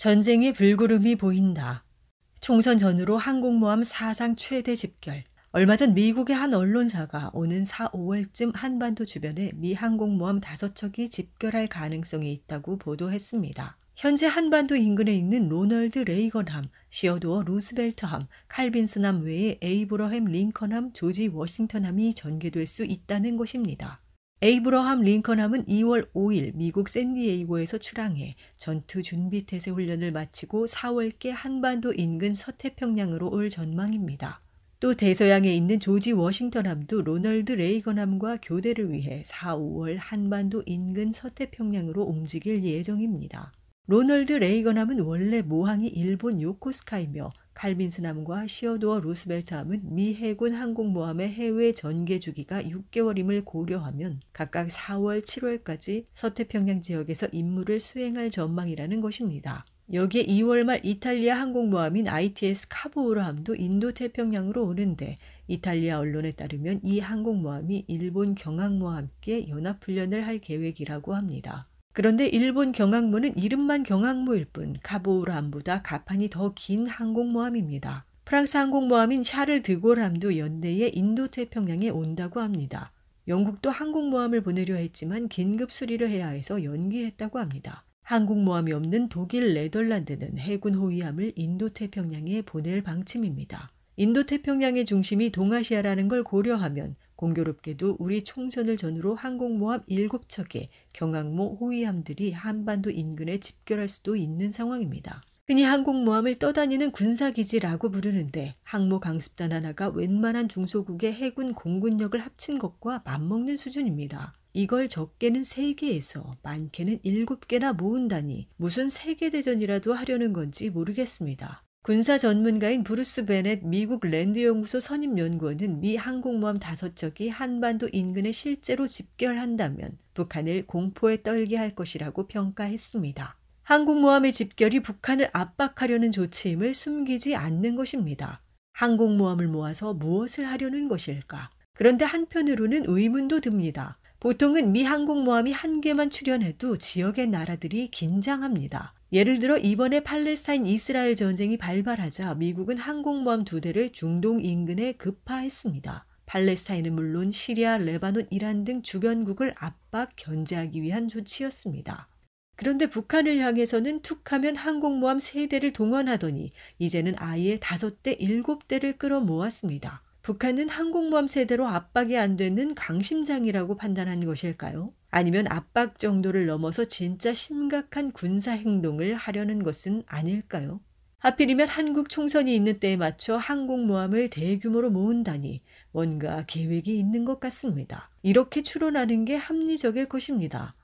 전쟁의 불구름이 보인다. 총선 전으로 항공모함 사상 최대 집결. 얼마 전 미국의 한 언론사가 오는 4, 5월쯤 한반도 주변에 미 항공모함 5척이 집결할 가능성이 있다고 보도했습니다. 현재 한반도 인근에 있는 로널드 레이건함, 시어도어 루스벨트함, 칼빈슨함 외에 에이브러햄 링컨함, 조지 워싱턴함이 전개될 수 있다는 것입니다. 에이브러함 링컨함은 2월 5일 미국 샌디에이고에서 출항해 전투 준비 태세 훈련을 마치고 4월께 한반도 인근 서태평양으로 올 전망입니다. 또 대서양에 있는 조지 워싱턴함도 로널드 레이건함과 교대를 위해 4, 5월 한반도 인근 서태평양으로 움직일 예정입니다. 로널드 레이건함은 원래 모항이 일본 요코스카이며 칼빈스남과 시어도어 루스벨트함은 미 해군 항공모함의 해외 전개 주기가 6개월임을 고려하면 각각 4월, 7월까지 서태평양 지역에서 임무를 수행할 전망이라는 것입니다. 여기에 2월 말 이탈리아 항공모함인 ITS 카보우라함도 인도태평양으로 오는데 이탈리아 언론에 따르면 이 항공모함이 일본 경항모 함께 연합훈련을 할 계획이라고 합니다. 그런데 일본 경항모는 이름만 경항모일 뿐 카보우람보다 가판이 더 긴 항공모함입니다. 프랑스 항공모함인 샤를 드골함도 연내에 인도태평양에 온다고 합니다. 영국도 항공모함을 보내려 했지만 긴급 수리를 해야 해서 연기했다고 합니다. 항공모함이 없는 독일 네덜란드는 해군 호위함을 인도태평양에 보낼 방침입니다. 인도태평양의 중심이 동아시아라는 걸 고려하면 공교롭게도 우리 총선을 전후로 항공모함 7척의 경항모 호위함들이 한반도 인근에 집결할 수도 있는 상황입니다. 흔히 항공모함을 떠다니는 군사기지라고 부르는데 항모 강습단 하나가 웬만한 중소국의 해군 공군력을 합친 것과 맞먹는 수준입니다. 이걸 적게는 3개에서 많게는 7개나 모은다니 무슨 세계대전이라도 하려는 건지 모르겠습니다. 군사 전문가인 브루스 베넷 미국 랜드연구소 선임연구원은 미 항공모함 다섯 척이 한반도 인근에 실제로 집결한다면 북한을 공포에 떨게 할 것이라고 평가했습니다. 항공모함의 집결이 북한을 압박하려는 조치임을 숨기지 않는 것입니다. 항공모함을 모아서 무엇을 하려는 것일까? 그런데 한편으로는 의문도 듭니다. 보통은 미 항공모함이 한 개만 출연해도 지역의 나라들이 긴장합니다. 예를 들어 이번에 팔레스타인 이스라엘 전쟁이 발발하자 미국은 항공모함 두 대를 중동 인근에 급파했습니다. 팔레스타인은 물론 시리아, 레바논, 이란 등 주변국을 압박, 견제하기 위한 조치였습니다. 그런데 북한을 향해서는 툭하면 항공모함 3대를 동원하더니 이제는 아예 5대, 7대를 끌어모았습니다. 북한은 항공모함 세대로 압박이 안 되는 강심장이라고 판단한 것일까요? 아니면 압박 정도를 넘어서 진짜 심각한 군사 행동을 하려는 것은 아닐까요? 하필이면 한국 총선이 있는 때에 맞춰 항공모함을 대규모로 모은다니 뭔가 계획이 있는 것 같습니다. 이렇게 추론하는 게 합리적일 것입니다.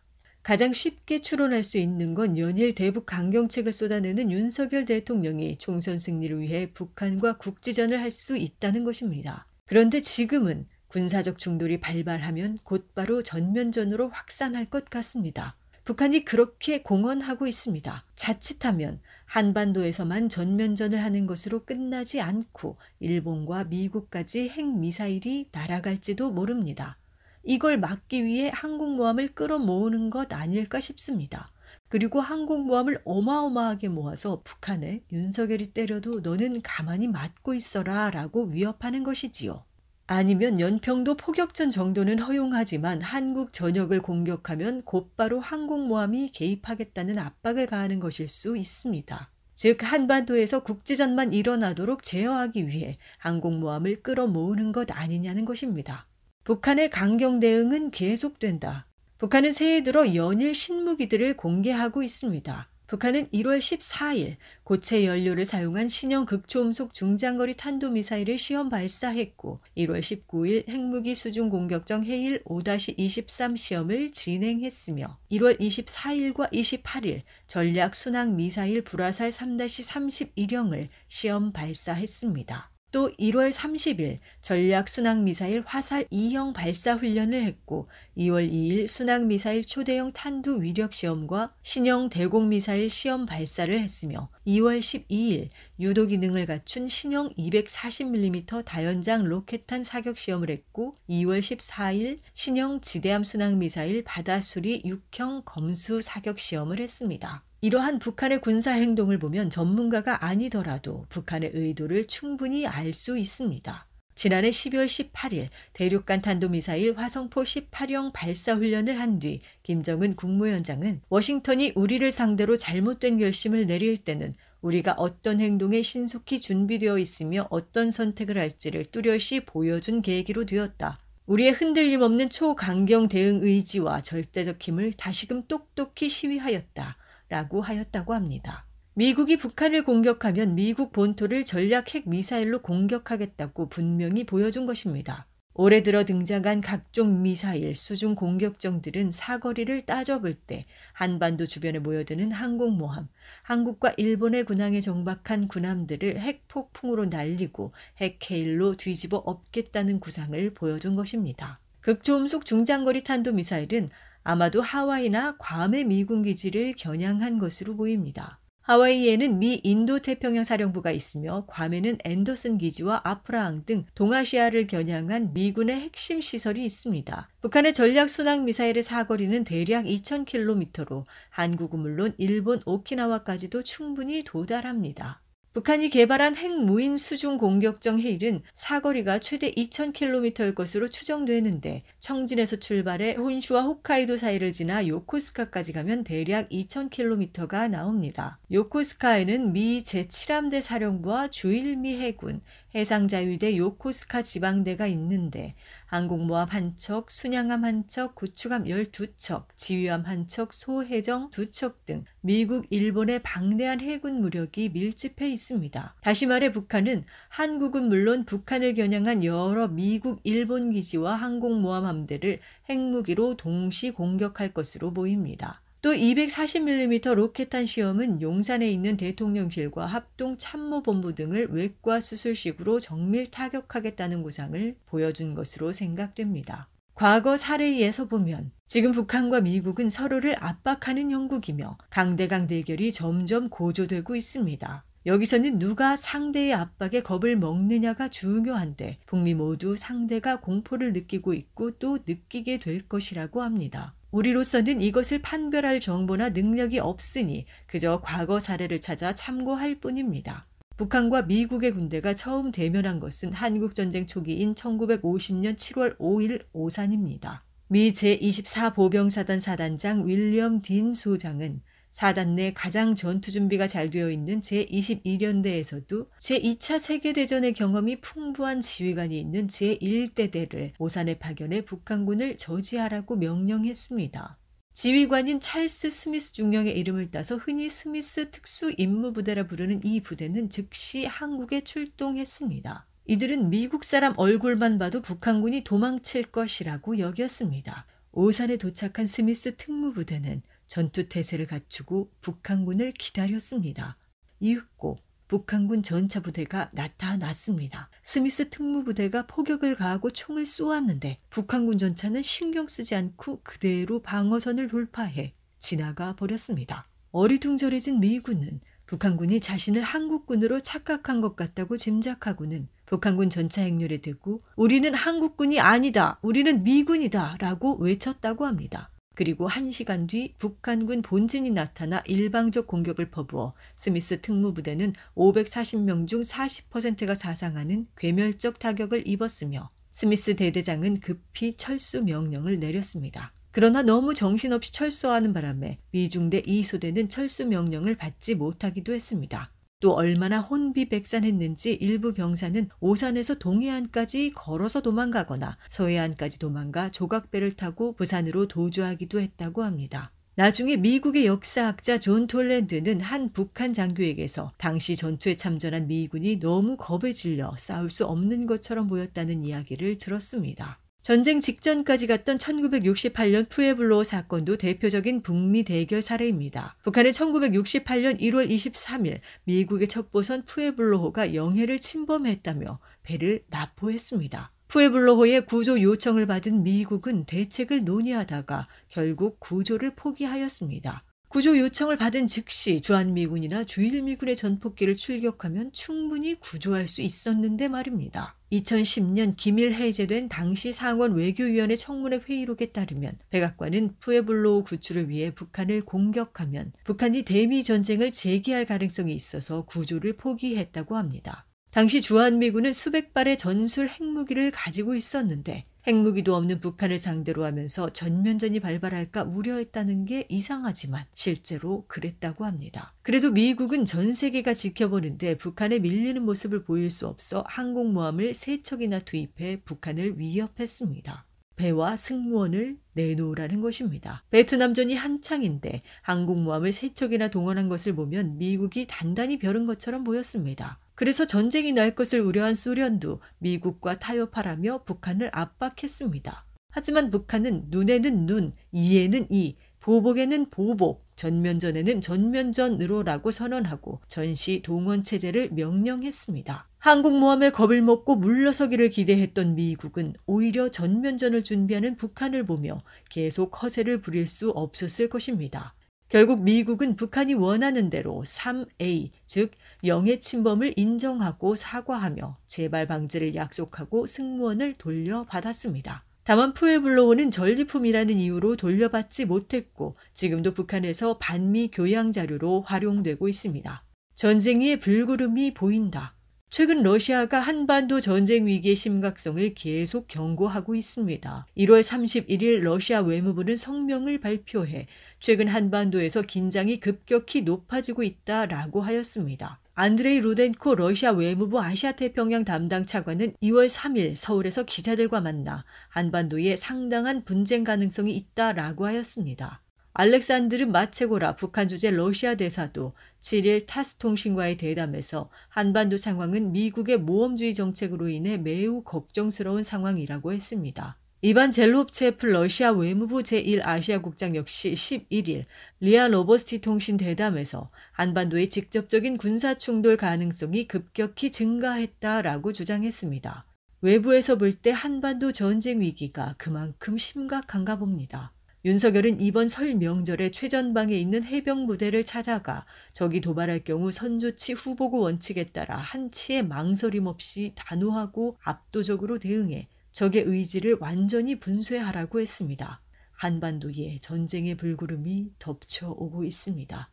가장 쉽게 추론할 수 있는 건 연일 대북 강경책을 쏟아내는 윤석열 대통령이 총선 승리를 위해 북한과 국지전을 할 수 있다는 것입니다. 그런데 지금은 군사적 충돌이 발발하면 곧바로 전면전으로 확산할 것 같습니다. 북한이 그렇게 공언하고 있습니다. 자칫하면 한반도에서만 전면전을 하는 것으로 끝나지 않고 일본과 미국까지 핵미사일이 날아갈지도 모릅니다. 이걸 막기 위해 항공모함을 끌어모으는 것 아닐까 싶습니다. 그리고 항공모함을 어마어마하게 모아서 북한에 윤석열이 때려도 너는 가만히 맞고 있어라 라고 위협하는 것이지요. 아니면 연평도 포격전 정도는 허용하지만 한국 전역을 공격하면 곧바로 항공모함이 개입하겠다는 압박을 가하는 것일 수 있습니다. 즉 한반도에서 국지전만 일어나도록 제어하기 위해 항공모함을 끌어모으는 것 아니냐는 것입니다. 북한의 강경 대응은 계속된다. 북한은 새해 들어 연일 신무기들을 공개하고 있습니다. 북한은 1월 14일 고체 연료를 사용한 신형 극초음속 중장거리 탄도미사일을 시험 발사했고 1월 19일 핵무기 수중 공격정 해일 5-23 시험을 진행했으며 1월 24일과 28일 전략 순항 미사일 불화살 3-31형을 시험 발사했습니다. 또 1월 30일 전략 순항미사일 화살 2형 발사 훈련을 했고 2월 2일 순항미사일 초대형 탄두 위력 시험과 신형 대공미사일 시험 발사를 했으며 2월 12일 유도 기능을 갖춘 신형 240mm 다연장 로켓탄 사격 시험을 했고 2월 14일 신형 지대함 순항미사일 바다수리 6형 검수 사격 시험을 했습니다. 이러한 북한의 군사 행동을 보면 전문가가 아니더라도 북한의 의도를 충분히 알 수 있습니다. 지난해 12월 18일 대륙간 탄도미사일 화성포 18형 발사 훈련을 한 뒤 김정은 국무위원장은 워싱턴이 우리를 상대로 잘못된 결심을 내릴 때는 우리가 어떤 행동에 신속히 준비되어 있으며 어떤 선택을 할지를 뚜렷이 보여준 계기로 되었다. 우리의 흔들림 없는 초강경 대응 의지와 절대적 힘을 다시금 똑똑히 시위하였다. 라고 하였다고 합니다. 미국이 북한을 공격하면 미국 본토를 전략 핵 미사일로 공격하겠다고 분명히 보여준 것입니다. 올해 들어 등장한 각종 미사일 수중 공격정들은 사거리를 따져볼 때 한반도 주변에 모여드는 항공모함, 한국과 일본의 군항에 정박한 군함들을 핵폭풍으로 날리고 핵케일로 뒤집어 엎겠다는 구상을 보여준 것입니다. 극초음속 중장거리 탄도미사일은 아마도 하와이나 괌의 미군 기지를 겨냥한 것으로 보입니다. 하와이에는 미 인도태평양 사령부가 있으며 괌에는 앤더슨 기지와 아프라항 등 동아시아를 겨냥한 미군의 핵심 시설이 있습니다. 북한의 전략 순항 미사일의 사거리는 대략 2,000km로 한국은 물론 일본 오키나와까지도 충분히 도달합니다. 북한이 개발한 핵무인 수중 공격정 헤일은 사거리가 최대 2,000km일 것으로 추정되는데 청진에서 출발해 혼슈와 홋카이도 사이를 지나 요코스카까지 가면 대략 2,000km가 나옵니다. 요코스카에는 미 제7함대 사령부와 주일미 해군, 해상자유대 요코스카 지방대가 있는데 항공모함한 척, 순양함 한 척, 고추감 12척, 지휘함 한 척, 소해정 2척 등 미국, 일본의 방대한 해군 무력이 밀집해 있습니다. 다시 말해 북한은 한국은 물론 북한을 겨냥한 여러 미국, 일본 기지와 항공모함 함대를 핵무기로 동시 공격할 것으로 보입니다. 또 240mm 로켓탄 시험은 용산에 있는 대통령실과 합동 참모본부 등을 외과 수술식으로 정밀 타격하겠다는 구상을 보여준 것으로 생각됩니다. 과거 사례에서 보면 지금 북한과 미국은 서로를 압박하는 형국이며 강대강 대결이 점점 고조되고 있습니다. 여기서는 누가 상대의 압박에 겁을 먹느냐가 중요한데 북미 모두 상대가 공포를 느끼고 있고 또 느끼게 될 것이라고 합니다. 우리로서는 이것을 판별할 정보나 능력이 없으니 그저 과거 사례를 찾아 참고할 뿐입니다. 북한과 미국의 군대가 처음 대면한 것은 한국전쟁 초기인 1950년 7월 5일 오산입니다. 미 제24보병사단 사단장 윌리엄 딘 소장은 사단 내 가장 전투 준비가 잘 되어 있는 제21연대에서도 제2차 세계대전의 경험이 풍부한 지휘관이 있는 제1대대를 오산에 파견해 북한군을 저지하라고 명령했습니다. 지휘관인 찰스 스미스 중령의 이름을 따서 흔히 스미스 특수 임무부대라 부르는 이 부대는 즉시 한국에 출동했습니다. 이들은 미국 사람 얼굴만 봐도 북한군이 도망칠 것이라고 여겼습니다. 오산에 도착한 스미스 특무부대는 전투태세를 갖추고 북한군을 기다렸습니다. 이윽고 북한군 전차부대가 나타났습니다. 스미스 특무부대가 포격을 가하고 총을 쏘았는데 북한군 전차는 신경 쓰지 않고 그대로 방어선을 돌파해 지나가 버렸습니다. 어리둥절해진 미군은 북한군이 자신을 한국군으로 착각한 것 같다고 짐작하고는 북한군 전차 행렬에 대고 우리는 한국군이 아니다. 우리는 미군이다. 라고 외쳤다고 합니다. 그리고 1시간 뒤 북한군 본진이 나타나 일방적 공격을 퍼부어 스미스 특무부대는 540명 중 40%가 사상하는 괴멸적 타격을 입었으며 스미스 대대장은 급히 철수 명령을 내렸습니다. 그러나 너무 정신없이 철수하는 바람에 미중대 2소대는 철수 명령을 받지 못하기도 했습니다. 또 얼마나 혼비백산했는지 일부 병사는 오산에서 동해안까지 걸어서 도망가거나 서해안까지 도망가 조각배를 타고 부산으로 도주하기도 했다고 합니다. 나중에 미국의 역사학자 존 톨랜드는 한 북한 장교에게서 당시 전투에 참전한 미군이 너무 겁에 질려 싸울 수 없는 것처럼 보였다는 이야기를 들었습니다. 전쟁 직전까지 갔던 1968년 푸에블로 사건도 대표적인 북미 대결 사례입니다. 북한은 1968년 1월 23일 미국의 첩보선 푸에블로호가 영해를 침범했다며 배를 납포했습니다. 푸에블로호의 구조 요청을 받은 미국은 대책을 논의하다가 결국 구조를 포기하였습니다. 구조 요청을 받은 즉시 주한미군이나 주일미군의 전폭기를 출격하면 충분히 구조할 수 있었는데 말입니다. 2010년 기밀 해제된 당시 상원 외교위원회 청문회 회의록에 따르면 백악관은 푸에블로 우 구출을 위해 북한을 공격하면 북한이 대미 전쟁을 재개할 가능성이 있어서 구조를 포기했다고 합니다. 당시 주한미군은 수백 발의 전술 핵무기를 가지고 있었는데 핵무기도 없는 북한을 상대로 하면서 전면전이 발발할까 우려했다는 게 이상하지만 실제로 그랬다고 합니다. 그래도 미국은 전 세계가 지켜보는데 북한에 밀리는 모습을 보일 수 없어 항공모함을 세 척이나 투입해 북한을 위협했습니다. 배와 승무원을 내놓으라는 것입니다. 베트남전이 한창인데 항공모함을 세 척이나 동원한 것을 보면 미국이 단단히 벼른 것처럼 보였습니다. 그래서 전쟁이 날 것을 우려한 소련도 미국과 타협하라며 북한을 압박했습니다. 하지만 북한은 눈에는 눈, 이에는 이, 보복에는 보복, 전면전에는 전면전으로라고 선언하고 전시 동원 체제를 명령했습니다. 한국모함에 겁을 먹고 물러서기를 기대했던 미국은 오히려 전면전을 준비하는 북한을 보며 계속 허세를 부릴 수 없었을 것입니다. 결국 미국은 북한이 원하는 대로 3A, 즉 영해 침범을 인정하고 사과하며 재발 방지를 약속하고 승무원을 돌려받았습니다. 다만 푸에블로우는 전리품이라는 이유로 돌려받지 못했고 지금도 북한에서 반미 교양 자료로 활용되고 있습니다. 전쟁의 불구름이 보인다. 최근 러시아가 한반도 전쟁 위기의 심각성을 계속 경고하고 있습니다. 1월 31일 러시아 외무부는 성명을 발표해 최근 한반도에서 긴장이 급격히 높아지고 있다라고 하였습니다. 안드레이 루덴코 러시아 외무부 아시아태평양 담당 차관은 2월 3일 서울에서 기자들과 만나 한반도에 상당한 분쟁 가능성이 있다라고 하였습니다. 알렉산드르 마체고라 북한 주재 러시아 대사도 7일 타스 통신과의 대담에서 한반도 상황은 미국의 모험주의 정책으로 인해 매우 걱정스러운 상황이라고 했습니다. 이반 젤롭체프 러시아 외무부 제1아시아 국장 역시 11일 리아 로버스티 통신 대담에서 한반도의 직접적인 군사 충돌 가능성이 급격히 증가했다라고 주장했습니다. 외부에서 볼 때 한반도 전쟁 위기가 그만큼 심각한가 봅니다. 윤석열은 이번 설 명절에 최전방에 있는 해병 부대를 찾아가 적이 도발할 경우 선조치 후보구 원칙에 따라 한치의 망설임 없이 단호하고 압도적으로 대응해 적의 의지를 완전히 분쇄하라고 했습니다. 한반도에 전쟁의 불구름이 덮쳐오고 있습니다.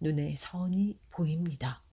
눈에 선이 보입니다.